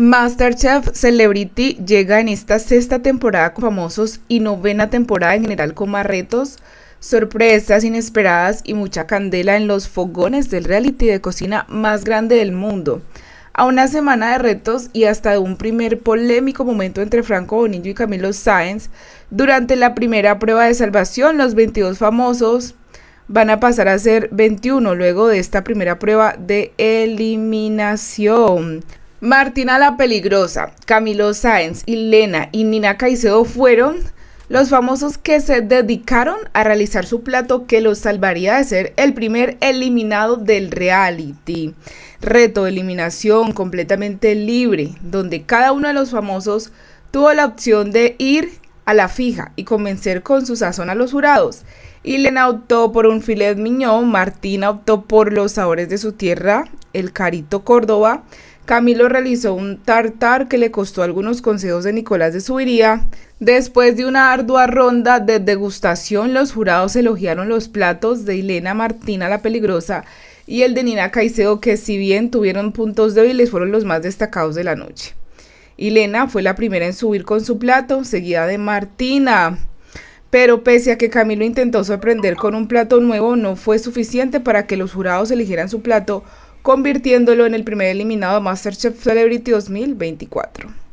Masterchef Celebrity llega en esta sexta temporada con famosos y novena temporada en general con más retos, sorpresas inesperadas y mucha candela en los fogones del reality de cocina más grande del mundo. A una semana de retos y hasta un primer polémico momento entre Franco Bonillo y Camilo Sáenz, durante la primera prueba de salvación, los 22 famosos van a pasar a ser 21 luego de esta primera prueba de eliminación. Martina la Peligrosa, Camilo Sáenz, Lena y Nina Caicedo fueron los famosos que se dedicaron a realizar su plato que los salvaría de ser el primer eliminado del reality. Reto de eliminación completamente libre, donde cada uno de los famosos tuvo la opción de ir a la fija y convencer con su sazón a los jurados. Ilena optó por un filet miñón, Martina optó por los sabores de su tierra, el carito Córdoba, Camilo realizó un tartar que le costó algunos consejos de Nicolás de Subiría. Después de una ardua ronda de degustación, los jurados elogiaron los platos de Ilena Martina la Peligrosa y el de Nina Caicedo, que si bien tuvieron puntos débiles, fueron los más destacados de la noche. Elena fue la primera en subir con su plato, seguida de Martina. Pero pese a que Camilo intentó sorprender con un plato nuevo, no fue suficiente para que los jurados eligieran su plato, convirtiéndolo en el primer eliminado de MasterChef Celebrity 2024.